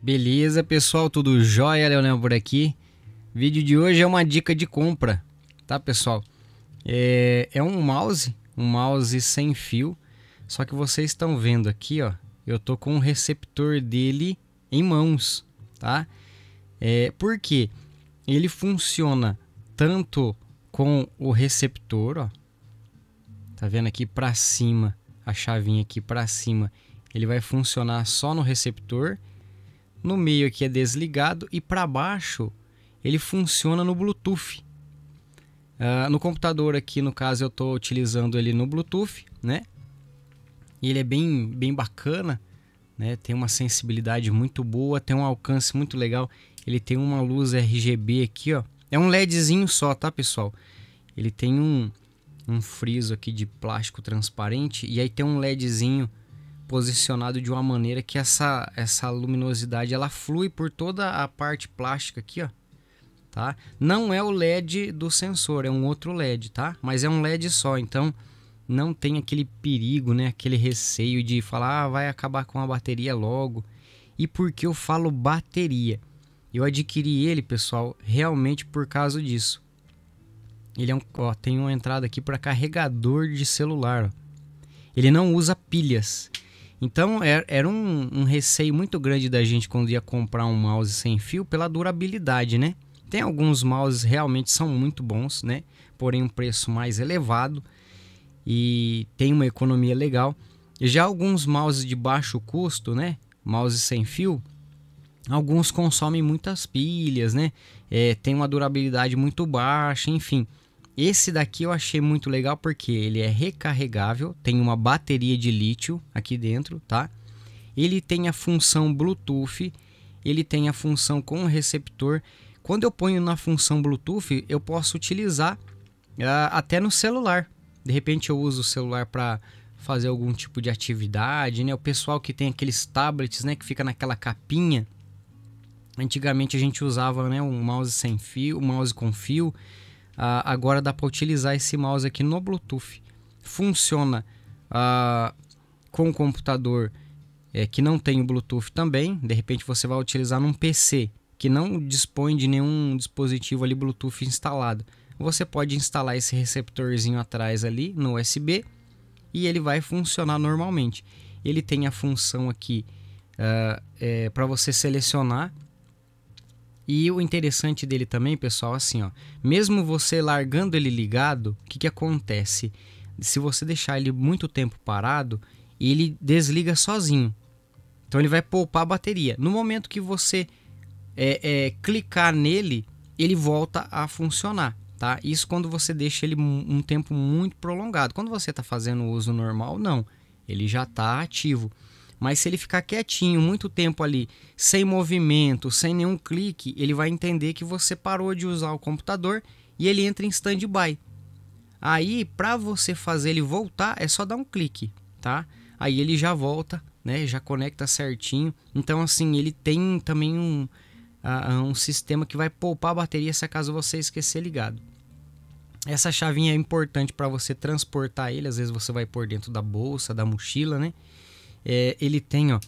Beleza, pessoal, tudo jóia? Leonel por aqui. O vídeo de hoje é uma dica de compra, tá, pessoal? É, é um mouse, um mouse sem fio, só que vocês estão vendo aqui, ó, eu tô com o receptor dele em mãos, tá? É, por quê? Ele funciona tanto com o receptor, ó, Tá vendo aqui para cima, a chavinha aqui para cima. Ele vai funcionar só no receptor. No meio aqui é desligado e para baixo ele funciona no Bluetooth. Uh, no computador aqui, no caso, eu estou utilizando ele no Bluetooth, né? E ele é bem, bem bacana, né? Tem uma sensibilidade muito boa, tem um alcance muito legal. Ele tem uma luz RGB aqui, ó. É um LEDzinho só, tá, pessoal? Ele tem um, um friso aqui de plástico transparente e aí tem um ledzinho posicionado de uma maneira que essa essa luminosidade ela flui por toda a parte plástica aqui, ó. Tá? Não é o LED do sensor, é um outro LED, tá? Mas é um LED só, então não tem aquele perigo, né? Aquele receio de falar, ah, vai acabar com a bateria logo. E por que eu falo bateria? Eu adquiri ele, pessoal, realmente por causa disso. Ele é um, ó, tem uma entrada aqui para carregador de celular. Ele não usa pilhas. Então er, era um, um, receio muito grande da gente quando ia comprar um mouse sem fio pela durabilidade, né? Tem alguns mouses realmente são muito bons, né? Porém um preço mais elevado e tem uma economia legal. E já alguns mouses de baixo custo, né? Mouse sem fio, alguns consomem muitas pilhas, né? É, tem uma durabilidade muito baixa, enfim. Esse daqui eu achei muito legal porque ele é recarregável, tem uma bateria de lítio aqui dentro, tá? Ele tem a função Bluetooth, ele tem a função com receptor. Quando eu ponho na função Bluetooth, eu posso utilizar uh, até no celular. De repente eu uso o celular para fazer algum tipo de atividade, né? O pessoal que tem aqueles tablets, né, que fica naquela capinha. Antigamente a gente usava, né, um mouse sem fio, um mouse com fio Uh, agora dá para utilizar esse mouse aqui no Bluetooth. Funciona uh, com o computador é, que não tem o Bluetooth também. De repente você vai utilizar num PC que não dispõe de nenhum dispositivo ali Bluetooth instalado. Você pode instalar esse receptorzinho atrás ali no USB e ele vai funcionar normalmente. Ele tem a função aqui uh, é, para você selecionar e o interessante dele também, pessoal, assim, ó, mesmo você largando ele ligado, o que, que acontece? Se você deixar ele muito tempo parado, ele desliga sozinho. Então ele vai poupar a bateria. No momento que você é, é, clicar nele, ele volta a funcionar. Tá? Isso quando você deixa ele um tempo muito prolongado. Quando você está fazendo uso normal, não. Ele já está ativo. Mas se ele ficar quietinho muito tempo ali, sem movimento, sem nenhum clique, ele vai entender que você parou de usar o computador e ele entra em standby. Aí, para você fazer ele voltar, é só dar um clique, tá? Aí ele já volta, né? Já conecta certinho. Então, assim, ele tem também um, uh, um sistema que vai poupar a bateria se acaso você esquecer ligado. Essa chavinha é importante para você transportar ele, às vezes você vai por dentro da bolsa, da mochila, né? É, ele tem, ó,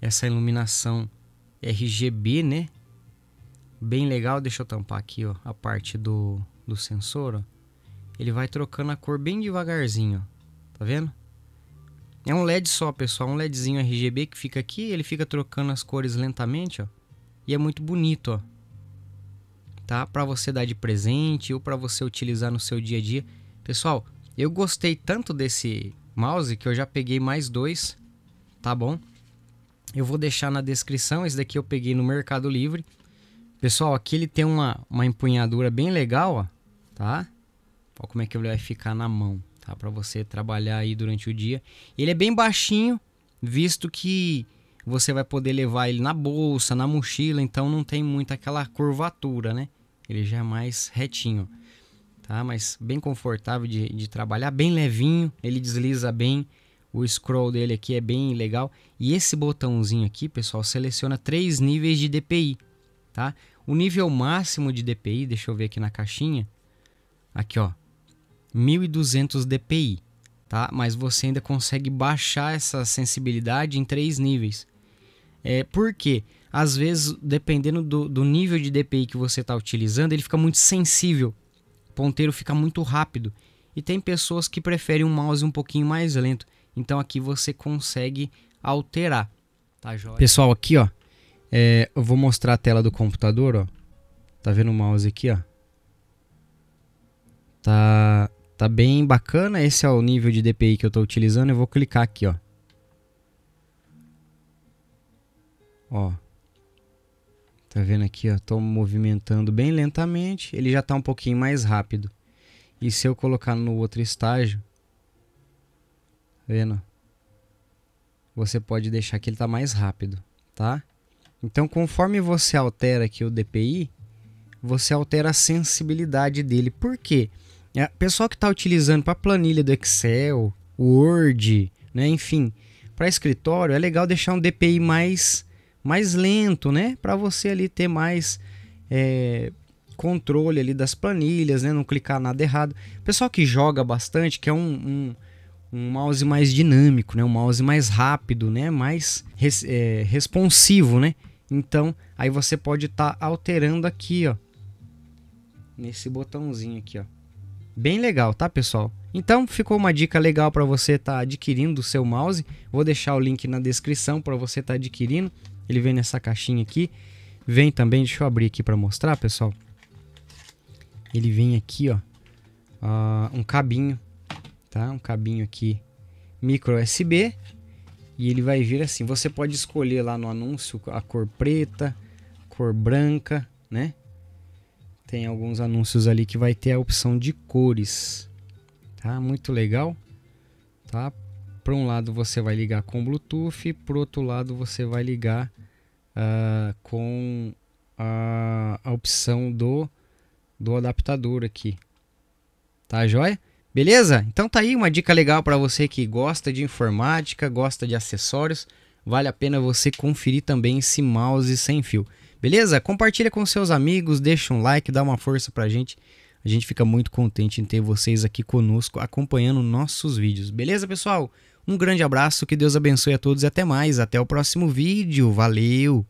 essa iluminação RGB, né? Bem legal. Deixa eu tampar aqui, ó, a parte do, do sensor, ó. Ele vai trocando a cor bem devagarzinho, ó. Tá vendo? É um LED só, pessoal. Um LEDzinho RGB que fica aqui. Ele fica trocando as cores lentamente, ó. E é muito bonito, ó. Tá? Pra você dar de presente ou para você utilizar no seu dia a dia. Pessoal, eu gostei tanto desse mouse que eu já peguei mais dois tá bom? Eu vou deixar na descrição, esse daqui eu peguei no Mercado Livre. Pessoal, aqui ele tem uma, uma empunhadura bem legal, ó, tá? Olha como é que ele vai ficar na mão, tá? Pra você trabalhar aí durante o dia. Ele é bem baixinho, visto que você vai poder levar ele na bolsa, na mochila, então não tem muita aquela curvatura, né? Ele já é mais retinho, tá? Mas bem confortável de, de trabalhar, bem levinho, ele desliza bem, o scroll dele aqui é bem legal. E esse botãozinho aqui, pessoal, seleciona três níveis de DPI, tá? O nível máximo de DPI, deixa eu ver aqui na caixinha, aqui ó, 1200 DPI, tá? Mas você ainda consegue baixar essa sensibilidade em três níveis. É, por quê? Às vezes, dependendo do, do nível de DPI que você está utilizando, ele fica muito sensível. O ponteiro fica muito rápido. E tem pessoas que preferem um mouse um pouquinho mais lento. Então aqui você consegue alterar, tá joia? Pessoal, aqui ó, é, eu vou mostrar a tela do computador, ó. Tá vendo o mouse aqui, ó? Tá, tá bem bacana, esse é o nível de DPI que eu tô utilizando, eu vou clicar aqui, ó. Ó. Tá vendo aqui, ó? Tô movimentando bem lentamente, ele já tá um pouquinho mais rápido. E se eu colocar no outro estágio, vendo? Você pode deixar que ele tá mais rápido, tá? Então, conforme você altera aqui o DPI, você altera a sensibilidade dele. Por quê? É, pessoal que está utilizando para planilha do Excel, Word, né, enfim, para escritório, é legal deixar um DPI mais, mais lento, né? Para você ali ter mais é, controle ali das planilhas, né? Não clicar nada errado. Pessoal que joga bastante, que é um, um um mouse mais dinâmico, né? um mouse mais rápido, né? mais res, é, responsivo. Né? Então, aí você pode estar tá alterando aqui, ó, nesse botãozinho aqui. Ó. Bem legal, tá, pessoal? Então, ficou uma dica legal para você estar tá adquirindo o seu mouse. Vou deixar o link na descrição para você estar tá adquirindo. Ele vem nessa caixinha aqui. Vem também, deixa eu abrir aqui para mostrar, pessoal. Ele vem aqui, ó, uh, um cabinho tá? Um cabinho aqui micro USB e ele vai vir assim. Você pode escolher lá no anúncio a cor preta, cor branca, né? Tem alguns anúncios ali que vai ter a opção de cores, tá? Muito legal, tá? Para um lado você vai ligar com Bluetooth, para outro lado você vai ligar uh, com a, a opção do do adaptador aqui, tá? Joia? Beleza? Então tá aí uma dica legal para você que gosta de informática, gosta de acessórios. Vale a pena você conferir também esse mouse sem fio. Beleza? Compartilha com seus amigos, deixa um like, dá uma força pra gente. A gente fica muito contente em ter vocês aqui conosco acompanhando nossos vídeos. Beleza, pessoal? Um grande abraço, que Deus abençoe a todos e até mais. Até o próximo vídeo. Valeu!